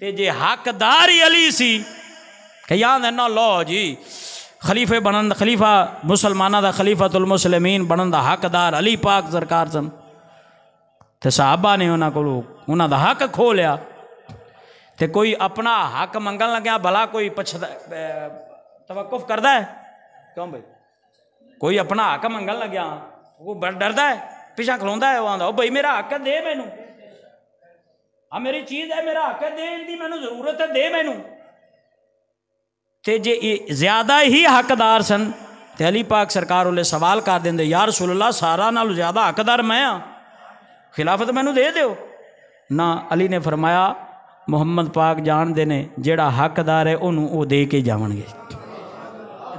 ਤੇ ਜੇ ਹੱਕਦਾਰੀ ਅਲੀ ਸੀ ਕਯਾਨ ਨਾ लो जी खलीफे बनन खलीफा मुसलमाना का खलीफा तुल मुसलमीन बनन का हकदार अली पाक सरकार सन तो साहबा ने उन्होंने को उन्होंने हक खो लिया तो कोई अपना हक मंगन लग्या भला कोई पछद तवकुफ कर है क्यों भाई कोई अपना हक मंगन लग्या वो डरदा है पिछा खलोंदा है वो आंदा बई मेरा हक दे मैनू ਆ ਮੇਰੀ ਚੀਜ਼ ਹੈ ਮੇਰਾ ਹੱਕ ਹੈ ਦੇਣ ਦੀ ਮੈਨੂੰ ਜ਼ਰੂਰਤ ਹੈ ਦੇ ਮੈਨੂੰ ਤੇ ਜੇ ਇਹ ਜ਼ਿਆਦਾ ਹੀ ਹੱਕਦਾਰ ਸਨ ਤੇ ਅਲੀ ਪਾਕ ਸਰਕਾਰ ਉਹਲੇ ਸਵਾਲ ਕਰ ਦਿੰਦੇ ਯਾ ਰਸੂਲ ਅੱਲਾ ਸਾਰਾ ਨਾਲੋਂ ਜ਼ਿਆਦਾ ਹੱਕਦਾਰ ਮੈਂ ਆ ਖਿਲਾਫਤ ਮੈਨੂੰ ਦੇ ਦਿਓ ਨਾ ਅਲੀ ਨੇ ਫਰਮਾਇਆ ਮੁਹੰਮਦ ਪਾਕ ਜਾਣਦੇ ਨੇ ਜਿਹੜਾ ਹੱਕਦਾਰ ਹੈ ਉਹਨੂੰ ਉਹ ਦੇ ਕੇ ਜਾਵਣਗੇ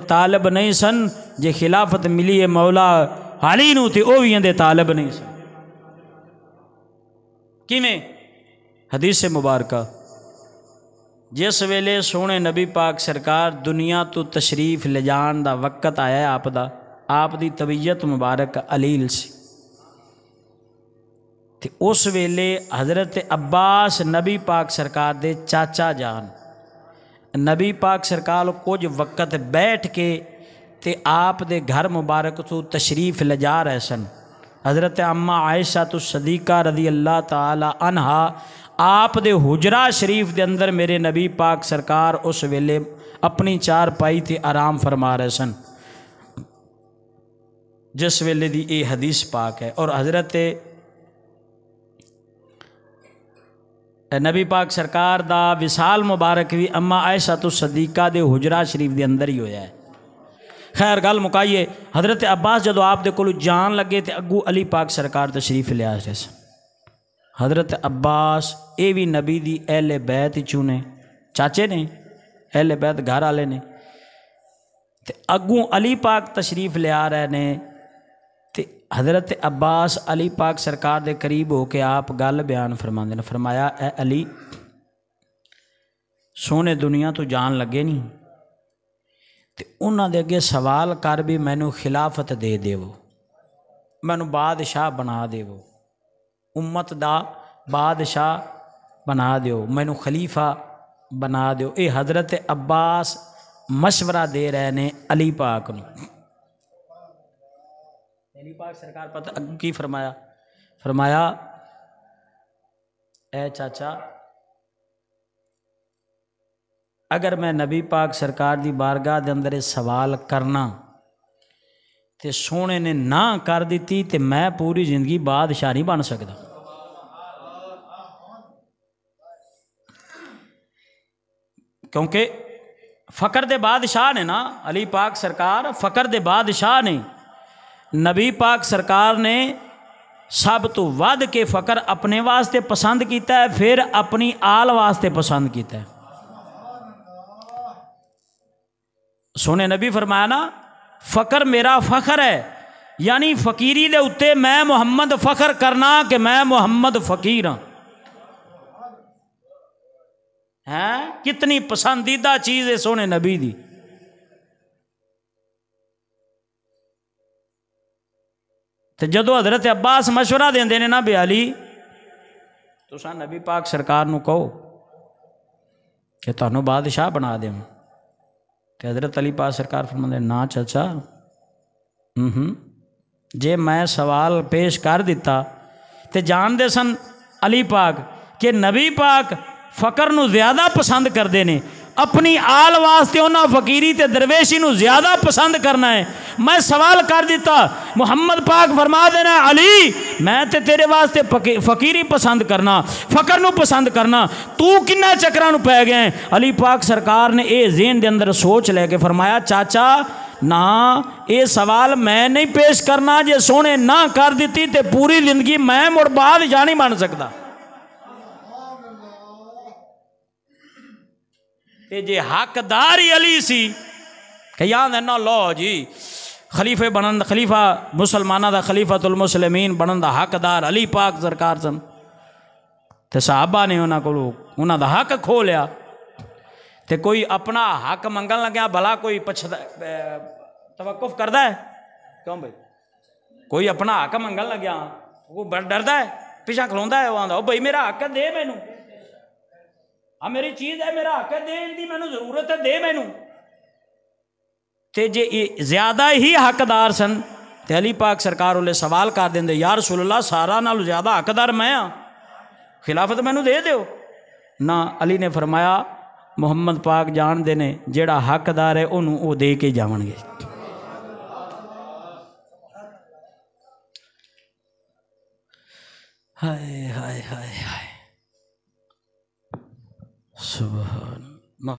ਤਾਲਬ ਨਹੀਂ ਸਨ ਜੇ ਖਿਲਾਫਤ ਮਿਲੀ ਹੈ ਮੌਲਾ ਅਲੀ ਨੂੰ ਤੇ ਉਹ ਵੀ ਇਹਦੇ ਤਾਲਬ ਨਹੀਂ ਸਨ ਕਿਵੇਂ हदीस मुबारक जिस वेले सोहने नबी पाक सरकार दुनिया तो तशरीफ ले जान का वक्त आया आपका आप की तबीयत मुबारक अलील सी तो उस वेले हज़रत अब्बास नबी पाक सरकार दे चाचा जान नबी पाक सरकार कुछ वक्त बैठ के ते आप दे घर मुबारक तो तशरीफ ले जा रहे सन हज़रत अम्मा आयशा तो सदीका रदी अल्लाह तला अनहा आप दे हुजरा शरीफ के अंदर मेरे नबी पाक सरकार उस वेले अपनी चार पाई थे आराम फरमा रहे सन जिस वेले दी ए हदीस पाक है और हजरत नबी पाक सरकार दा विशाल मुबारक भी अम्मा आयशा तो सदीका दे हुजरा शरीफ के अंदर ही होया है खैर गल मुकाइए हजरत अब्बास जदों आप दे कोलू जान लगे तो अगू अली पाक सरकार तशरीफ लिया रहे सन हज़रत अब्बास ए भी नबी दी एल बैत चू ने चाचे ने एल बैत घर आले ने ते अगू अली पाक तशरीफ लिया रहे ने ते हज़रत अब्बास अली पाक सरकार दे करीब हो के आप गल बयान फरमाते ने फरमाया ए अली सोने दुनिया तो जान लगे नहीं तो ਉਹਨਾਂ अगे सवाल कर भी मैनू खिलाफत ਖਿਲਾਫਤ ਦੇ ਦੇਵੋ ਮੈਨੂੰ ਬਾਦਸ਼ਾਹ ਬਣਾ उम्मत दा बादशाह बना दो मैनू खलीफा बना दो ये हज़रत अब्बास मशवरा दे रहे ने अली पाक अली पाक सरकार पता की फरमाया फरमाया ए चाचा अगर मैं नबी पाक सरकार की बारगाह के अंदर सवाल करना ਤੇ ਸੋਹਣੇ ਨੇ ਨਾ ਕਰ ਦਿੱਤੀ ਤੇ ਮੈਂ ਪੂਰੀ ਜ਼ਿੰਦਗੀ ਬਾਦਸ਼ਾਹ ਨਹੀਂ ਬਣ ਸਕਦਾ ਕਿਉਂਕਿ ਫਕਰ ਦੇ ਬਾਦਸ਼ਾਹ ਨੇ ਨਾ ਅਲੀ ਪਾਕ ਸਰਕਾਰ ਫਕਰ ਦੇ ਬਾਦਸ਼ਾਹ ਨੇ ਨਬੀ ਪਾਕ ਸਰਕਾਰ ਨੇ ਸਭ ਤੋਂ ਵੱਧ ਕੇ ਫਕਰ ਆਪਣੇ ਵਾਸਤੇ ਪਸੰਦ ਕੀਤਾ ਹੈ ਫਿਰ ਆਪਣੀ ਆਲ ਵਾਸਤੇ ਪਸੰਦ ਕੀਤਾ ਹੈ ਸੋਨੇ ਨਬੀ ਫਰਮਾਇਆ ਨਾ फकर मेरा फखर है यानी फकीरी दे उत्ते मैं मोहम्मद फखर करना कि मैं मोहम्मद फकीर हाँ है कितनी पसंदीदा चीज है सोने नबी दी तो जदों हजरत अब्बास मशुरा देंगे ने ना बयाली तो सबी पाक सरकार कहो कि तहु बादशाह बना देव तो हज़रत अली पा सरकार फरमाते ना चाचा जे मैं सवाल पेश कर दिता तो जानते सन अली पाक कि नबी पाक फकर ज़्यादा पसंद करते हैं अपनी आल वास्ते उन्हें फकीरी तो दरवेशी ज़्यादा पसंद करना है मैं सवाल कर दिता मुहम्मद पाक फरमा देना अली मैं ते तेरे वास्ते फकी फकीरी पसंद करना फकर पसंद करना तू कि चक्कर पै गए अली पाक सरकार ने यह जेन के अंदर सोच लैके फरमाया चाचा ना ये सवाल मैं नहीं पेश करना जे सोने ना कर दी तो पूरी जिंदगी मैं मुड़ बाद जा नहीं बन सकता जे हकदार ही अली सी ਕਹਾਂਦੇ ਨਾ लो जी खलीफे बनन खलीफा मुसलमाना का खलीफातुल मुसलमीन बनन का हकदार अली पाक सरकार सन तो साहबा ने उन्होंने को उन्होंने हक खो लिया तो कोई अपना हक मंगन लग्या भला कोई पछद तवकुफ करता है क्यों भाई कोई अपना हक मंगन लग्या वो डरदा है पिछा खलोंदा है वो आंदा भाई मेरा हक दे मैनू ਆ ਮੇਰੀ ਚੀਜ਼ ਹੈ ਮੇਰਾ ਹੱਕ ਹੈ ਦੇਣ ਦੀ ਮੈਨੂੰ ਜ਼ਰੂਰਤ ਹੈ ਦੇ ਮੈਨੂੰ ਤੇ ਜੇ ਇਹ ਜ਼ਿਆਦਾ ਹੀ ਹੱਕਦਾਰ ਸਨ ਤੇ ਅਲੀ ਪਾਕ ਸਰਕਾਰ ਉਹਲੇ ਸਵਾਲ ਕਰ ਦਿੰਦੇ ਯਾ ਰਸੂਲ ਅੱਲਾ ਸਾਰਾ ਨਾਲੋਂ ਜ਼ਿਆਦਾ ਹੱਕਦਾਰ ਮੈਂ ਆ ਖਿਲਾਫਤ ਮੈਨੂੰ ਦੇ ਦਿਓ ਨਾ ਅਲੀ ਨੇ ਫਰਮਾਇਆ ਮੁਹੰਮਦ ਪਾਕ ਜਾਣਦੇ ਨੇ ਜਿਹੜਾ ਹੱਕਦਾਰ ਹੈ ਉਹਨੂੰ ਉਹ ਦੇ ਕੇ ਜਾਵਣਗੇ ਹਾਏ ਹਾਏ ਹਾਏ ਹਾਏ সুবহান